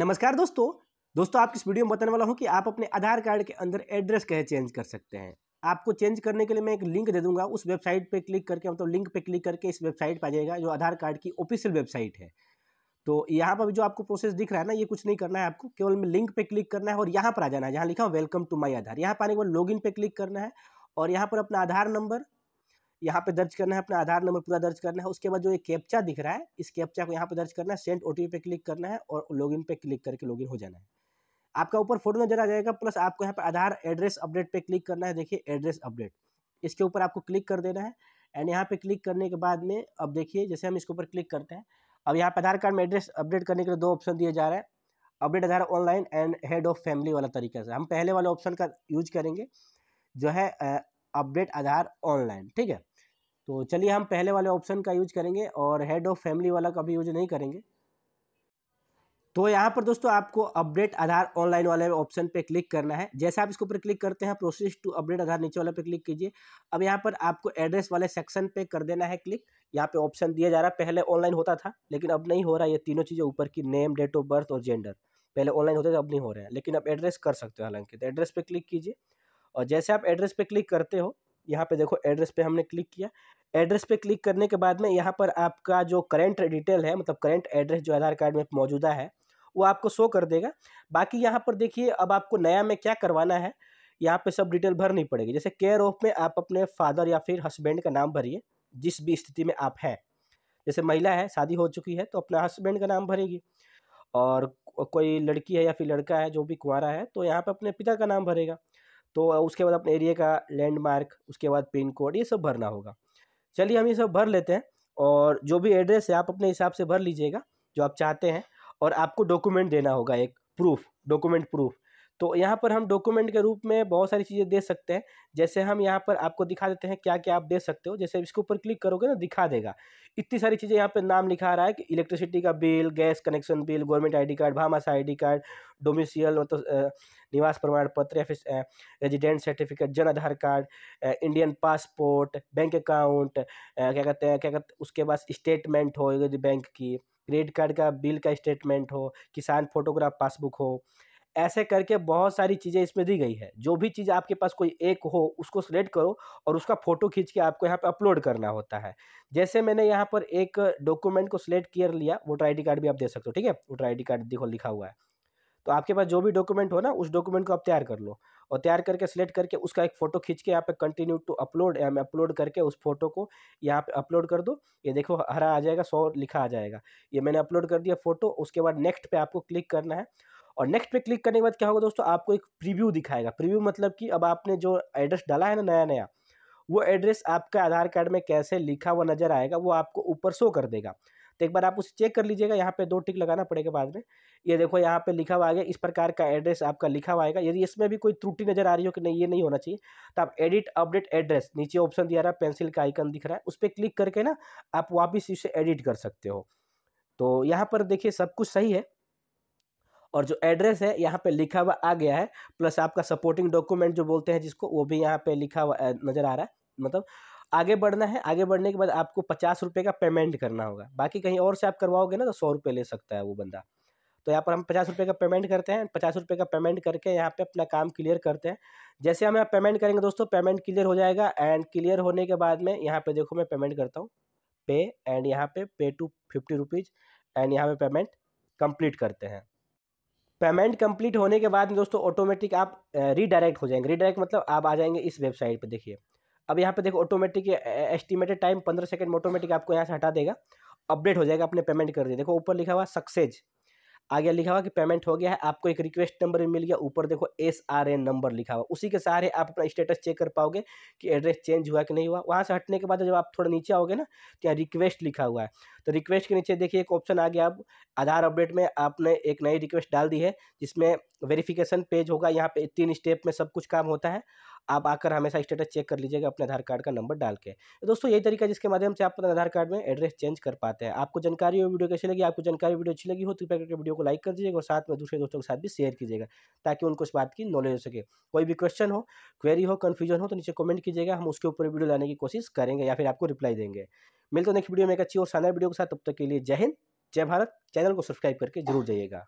नमस्कार दोस्तों दोस्तों आपकी इस वीडियो में बताने वाला हूँ कि आप अपने आधार कार्ड के अंदर एड्रेस कैसे चेंज कर सकते हैं आपको चेंज करने के लिए मैं एक लिंक दे दूंगा उस वेबसाइट पे क्लिक करके मतलब लिंक पे क्लिक करके इस वेबसाइट पर आ जाएगा जो आधार कार्ड की ऑफिशियल वेबसाइट है तो यहाँ पर जो आपको प्रोसेस दिख रहा है ना ये कुछ नहीं करना है आपको केवल मैं लिंक पर क्लिक करना है और यहाँ पर आ जाना है जहाँ लिखा वेलकम टू माई आधार यहाँ पर आने के बाद लॉग पे क्लिक करना है और यहाँ पर अपना आधार नंबर यहाँ पे दर्ज करना है अपना आधार नंबर पूरा दर्ज करना है उसके बाद जो ये कैप्चा दिख रहा है इस कैप्चा को यहाँ पे दर्ज करना है सेंड ओ पे क्लिक करना है और लॉगिन पे क्लिक करके लॉगिन हो जाना है आपका ऊपर फोटो नजर आ जाएगा प्लस आपको यहाँ पर आधार एड्रेस अपडेट पे क्लिक करना है देखिए एड्रेस अपडेट इसके ऊपर आपको क्लिक कर देना है एंड यहाँ पे क्लिक करने के बाद में अब देखिए जैसे हम इसके ऊपर क्लिक करते हैं अब यहाँ पर आधार कार्ड में एड्रेस अपडेट करने के लिए दो ऑप्शन दिए जा रहे हैं update Aadhaar online and head of family वाला तरीके से हम पहले वाले ऑप्शन का यूज करेंगे जो है अपडेट आधार ऑनलाइन ठीक है तो चलिए हम पहले वाले ऑप्शन का यूज करेंगे और हेड ऑफ फैमिली वाला कभी यूज नहीं करेंगे तो यहाँ पर दोस्तों आपको अपडेट आधार ऑनलाइन वाले ऑप्शन पे क्लिक करना है जैसे आप इसके ऊपर क्लिक करते हैं प्रोसेस टू अपडेट आधार नीचे वाले पे क्लिक कीजिए अब यहाँ पर आपको एड्रेस वाले सेक्शन पे कर देना है क्लिक यहाँ पे ऑप्शन दिया जा रहा है पहले ऑनलाइन होता था लेकिन अब नहीं हो रहा है ये तीनों चीज़ें ऊपर की नेम डेट ऑफ बर्थ और जेंडर पहले ऑनलाइन होते थे अब नहीं हो रहा है लेकिन अब एड्रेस कर सकते हो हालांकि तो एड्रेस पर क्लिक कीजिए और जैसे आप एड्रेस पर क्लिक करते हो यहाँ पे देखो एड्रेस पे हमने क्लिक किया एड्रेस पे क्लिक करने के बाद में यहाँ पर आपका जो करंट डिटेल है मतलब करंट एड्रेस जो आधार कार्ड में मौजूदा है वो आपको शो कर देगा बाकी यहाँ पर देखिए अब आपको नया में क्या करवाना है यहाँ पे सब डिटेल भरनी पड़ेगी जैसे केयर ऑफ में आप अपने फादर या फिर हस्बैंड का नाम भरिए जिस भी स्थिति में आप हैं जैसे महिला है शादी हो चुकी है तो अपना हस्बैंड का नाम भरेगी और कोई लड़की है या फिर लड़का है जो भी कुंवारा है तो यहाँ पर अपने पिता का नाम भरेगा तो उसके बाद अपने एरिया का लैंडमार्क उसके बाद पिन कोड ये सब भरना होगा चलिए हम ये सब भर लेते हैं और जो भी एड्रेस है आप अपने हिसाब से भर लीजिएगा जो आप चाहते हैं और आपको डॉक्यूमेंट देना होगा एक प्रूफ डॉक्यूमेंट प्रूफ तो यहाँ पर हम डॉक्यूमेंट के रूप में बहुत सारी चीज़ें दे सकते हैं जैसे हम यहाँ पर आपको दिखा देते हैं क्या क्या आप दे सकते हो जैसे इसके ऊपर क्लिक करोगे ना दिखा देगा इतनी सारी चीज़ें यहाँ पर नाम लिखा रहा है कि इलेक्ट्रिसिटी का bill gas connection bill government I card Bhamashah D card domicile मतलब तो निवास प्रमाण पत्र या फिर resident certificate Jan Aadhaar card Indian passport bank account क्या कहते हैं क्या कहते हैं उसके बाद स्टेटमेंट हो बैंक की क्रेडिट कार्ड का बिल का स्टेटमेंट हो किसान फोटोग्राफ पासबुक हो ऐसे करके बहुत सारी चीज़ें इसमें दी गई है जो भी चीज़ आपके पास कोई एक हो उसको सिलेक्ट करो और उसका फ़ोटो खींच के आपको यहाँ पर अपलोड करना होता है जैसे मैंने यहाँ पर एक डॉक्यूमेंट को सिलेक्ट कर लिया वोटर आई कार्ड भी आप दे सकते हो ठीक है वोटर आई कार्ड देखो लिखा हुआ है तो आपके पास जो भी डॉक्यूमेंट हो ना उस डॉक्यूमेंट को आप तैयार कर लो और तैयार करके सिलेक्ट करके उसका एक फ़ोटो खींच के यहाँ पे कंटिन्यू टू अपलोड या मैं अपलोड करके उस फोटो को यहाँ पे अपलोड कर दो ये देखो हरा आ जाएगा सौ लिखा आ जाएगा ये मैंने अपलोड कर दिया फ़ोटो उसके बाद नेक्स्ट पे आपको क्लिक करना है और नेक्स्ट पे क्लिक करने के बाद क्या होगा दोस्तों आपको एक प्रीव्यू दिखाएगा प्रीव्यू मतलब कि अब आपने जो एड्रेस डाला है ना नया नया वो एड्रेस आपका आधार कार्ड में कैसे लिखा हुआ नज़र आएगा वो आपको ऊपर शो कर देगा तो एक बार आप उसे चेक कर लीजिएगा यहाँ पे दो टिक लगाना पड़ेगा बाद में ये देखो यहाँ पे लिखा हुआ आएगा इस प्रकार का एड्रेस आपका लिखा हुआ आएगा यदि इसमें भी कोई त्रुटि नजर आ रही हो कि नहीं ये नहीं होना चाहिए तो आप एडिट अपडेट एड्रेस नीचे ऑप्शन दिया रहा है पेंसिल का आइकन दिख रहा है उस पर क्लिक करके ना आप वापस इसे एडिट कर सकते हो तो यहाँ पर देखिए सब कुछ सही है और जो एड्रेस है यहाँ पे लिखा हुआ आ गया है प्लस आपका सपोर्टिंग डॉक्यूमेंट जो बोलते हैं जिसको वो भी यहाँ पे लिखा हुआ नज़र आ रहा है मतलब आगे बढ़ना है आगे बढ़ने के बाद आपको पचास रुपये का पेमेंट करना होगा बाकी कहीं और से आप करवाओगे ना तो सौ रुपये ले सकता है वो बंदा तो यहाँ पर हम पचास रुपये का पेमेंट करते हैं पचास रुपये का पेमेंट करके यहाँ पे अपना काम क्लियर करते हैं जैसे हम यहाँ पेमेंट करेंगे दोस्तों पेमेंट क्लियर हो जाएगा एंड क्लियर होने के बाद में यहाँ पे देखो मैं पेमेंट करता हूँ पे एंड यहाँ पे पे टू फिफ्टी रुपीज़ एंड यहाँ पे पेमेंट कंप्लीट करते हैं पेमेंट कंप्लीट होने के बाद में दोस्तों ऑटोमेटिक आप रीडायरेक्ट हो जाएंगे रीडायरेक्ट मतलब आप आ जाएंगे इस वेबसाइट पर देखिए अब यहाँ पे देखो ऑटोमेटिक एस्टिमेटेड टाइम पंद्रह सेकंड में ऑटोमेटिक आपको यहाँ से हटा देगा अपडेट हो जाएगा आपने पेमेंट कर दिया देखो ऊपर लिखा हुआ सक्सेज आगे लिखा हुआ कि पेमेंट हो गया है आपको एक रिक्वेस्ट नंबर भी मिल गया ऊपर देखो एस आर एन नंबर लिखा हुआ उसी के सहारे आप अपना स्टेटस चेक कर पाओगे कि एड्रेस चेंज हुआ कि नहीं हुआ वहाँ से हटने के बाद जब आप थोड़ा नीचे आओगे ना तो यहाँ रिक्वेस्ट लिखा हुआ है तो रिक्वेस्ट के नीचे देखिए एक ऑप्शन आ गया अब आधार अपडेट में आपने एक नई रिक्वेस्ट डाल दी है जिसमें वेरिफिकेशन पेज होगा यहाँ पे तीन स्टेप में सब कुछ काम होता है आप आकर हमेशा स्टेटस चेक कर लीजिएगा अपने आधार कार्ड का नंबर डाल के तो दोस्तों यही तरीका जिसके माध्यम से आप अपने आधार कार्ड में एड्रेस चेंज कर पाते हैं आपको जानकारी हो वीडियो कैसी लगी आपको जानकारी वीडियो अच्छी लगी हो तो कृपया करके वीडियो को लाइक कर दीजिएगा और साथ में दूसरे दोस्तों के साथ भी शेयर कीजिएगा ताकि उनको इस बात की नॉलेज हो सके कोई भी क्वेश्चन हो क्वेरी हो कन्फ्यूजन हो तो नीचे कमेंट कीजिएगा हम उसके ऊपर वीडियो लाने की कोशिश करेंगे या फिर आपको रिप्लाई देंगे मिलते नेक्स्ट वीडियो में एक अच्छी और शानदार वीडियो के साथ तब तक के लिए जय हिंद जय भारत चैनल को सब्सक्राइब करके जरूर जाइएगा